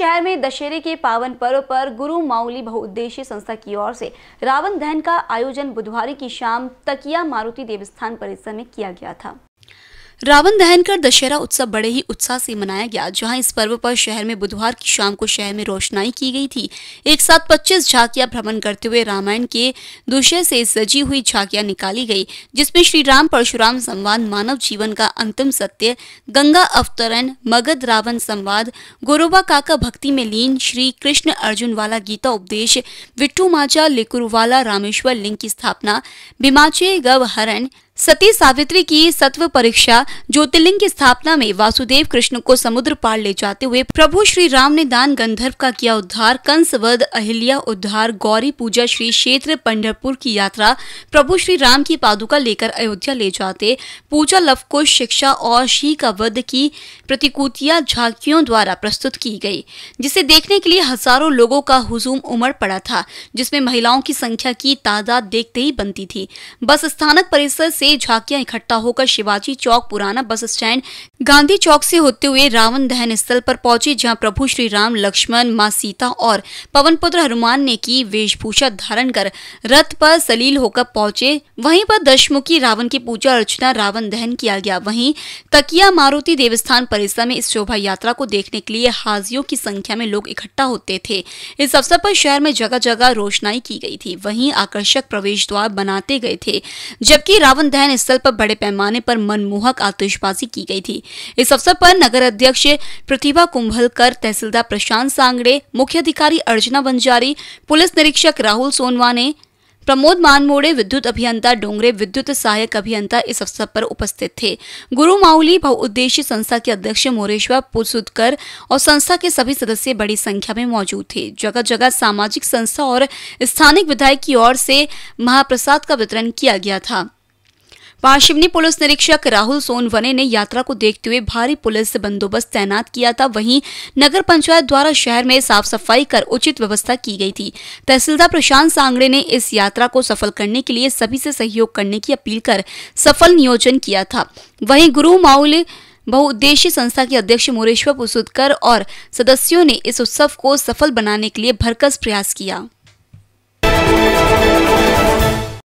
शहर में दशहरे के पावन पर्व पर गुरु माउली बहुउद्देशीय संस्था की ओर से रावण दहन का आयोजन बुधवार की शाम तकिया मारुति देवस्थान परिसर में किया गया था रावण दहन कर दशहरा उत्सव बड़े ही उत्साह से मनाया गया जहां इस पर्व पर शहर में बुधवार की शाम को शहर में रोशनाई की गई थी एक साथ 25 झांकियां भ्रमण करते हुए रामायण के दुष्य से सजी हुई झांकियां निकाली गई जिसमें श्री राम परशुराम संवाद मानव जीवन का अंतिम सत्य गंगा अवतरण मगध रावण संवाद गोरोबा काका भक्ति में लीन श्री कृष्ण अर्जुन वाला गीता उपदेश विट्टू माचा लिकुरवाला रामेश्वर लिंग की स्थापना भिमाचे गव हरण सती सावित्री की सत्व परीक्षा ज्योतिर्लिंग की स्थापना में वासुदेव कृष्ण को समुद्र पार ले जाते हुए प्रभु श्री राम ने दान गंधर्व का किया उद्धार कंस वध अहिल्या उद्धार गौरी पूजा श्री क्षेत्र पंडरपुर की यात्रा प्रभु श्री राम की पादुका लेकर अयोध्या ले जाते पूजा लव को शिक्षा और शी का वध की प्रतिकूतियां झांकियों द्वारा प्रस्तुत की गई जिसे देखने के लिए हजारों लोगों का हुजूम उमड़ पड़ा था जिसमें महिलाओं की संख्या की तादाद देखते ही बनती थी बस स्थानक परिसर से से झांकियां इकट्ठा होकर शिवाजी चौक पुराना बस स्टैंड गांधी चौक से होते हुए रावण दहन स्थल पर पहुंची जहां प्रभु श्री राम लक्ष्मण मां सीता और पवन पुत्र हनुमान ने की वेशभूषा धारण कर रथ पर सलील होकर पहुंचे वहीं पर दशमुखी रावण की पूजा अर्चना रावण दहन किया गया वही तकिया मारुति देवस्थान परिसर में इस शोभा यात्रा को देखने के लिए हाजियों की संख्या में लोग इकट्ठा होते थे इस अवसर पर शहर में जगह जगह रोशनाई की गई थी वहीं आकर्षक प्रवेश द्वार बनाते गए थे जबकि रावण दहन दहन स्थल पर बड़े पैमाने पर मनमोहक आतिशबाजी की गई थी इस अवसर पर नगर अध्यक्ष प्रतिभा कुंभलकर तहसीलदार प्रशांत सांगड़े मुख्य अधिकारी अर्चना बंजारी पुलिस निरीक्षक राहुल सोनवाने प्रमोद मानमोड़े विद्युत अभियंता डोंगरे विद्युत सहायक अभियंता इस अवसर पर उपस्थित थे गुरु माउली बहुउद्देश्य संस्था के अध्यक्ष मोरेश्वर पुरसुदकर और संस्था के सभी सदस्य बड़ी संख्या में मौजूद थे जगह जगह सामाजिक संस्था और स्थानिक विधायक की ओर से महाप्रसाद का वितरण किया गया था पारशिवनी पुलिस निरीक्षक राहुल सोनवने ने यात्रा को देखते हुए भारी पुलिस बंदोबस्त तैनात किया था वहीं नगर पंचायत द्वारा शहर में साफ सफाई कर उचित व्यवस्था की गई थी तहसीलदार प्रशांत सांगड़े ने इस यात्रा को सफल करने के लिए सभी से सहयोग करने की अपील कर सफल नियोजन किया था वही गुरु माउल बहुउद्देशीय संस्था के अध्यक्ष मोरेश्वर पुसुदकर और सदस्यों ने इस उत्सव को सफल बनाने के लिए भरकस प्रयास किया